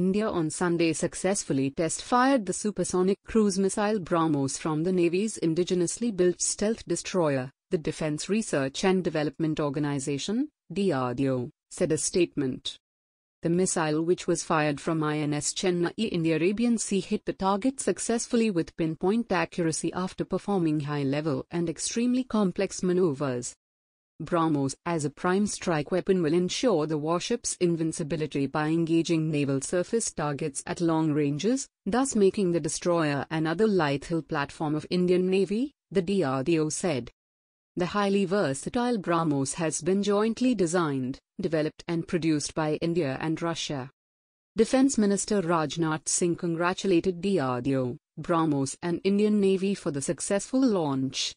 India on Sunday successfully test-fired the supersonic cruise missile BrahMos from the Navy's indigenously built stealth destroyer, the Defense Research and Development Organization DRDO, said a statement. The missile which was fired from INS Chennai in the Arabian Sea hit the target successfully with pinpoint accuracy after performing high-level and extremely complex maneuvers. BrahMos as a prime strike weapon will ensure the warship's invincibility by engaging naval surface targets at long ranges, thus making the destroyer another lethal platform of Indian Navy, the DRDO said. The highly versatile BrahMos has been jointly designed, developed and produced by India and Russia. Defense Minister Rajnath Singh congratulated DRDO, BrahMos and Indian Navy for the successful launch.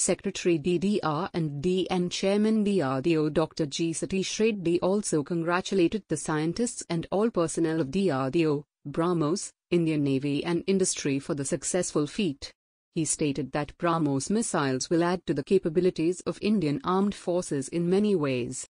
Secretary DDR and DN Chairman DRDO Dr. G. Satish Reddy also congratulated the scientists and all personnel of DRDO, BrahMos, Indian Navy and industry for the successful feat. He stated that BrahMos missiles will add to the capabilities of Indian armed forces in many ways.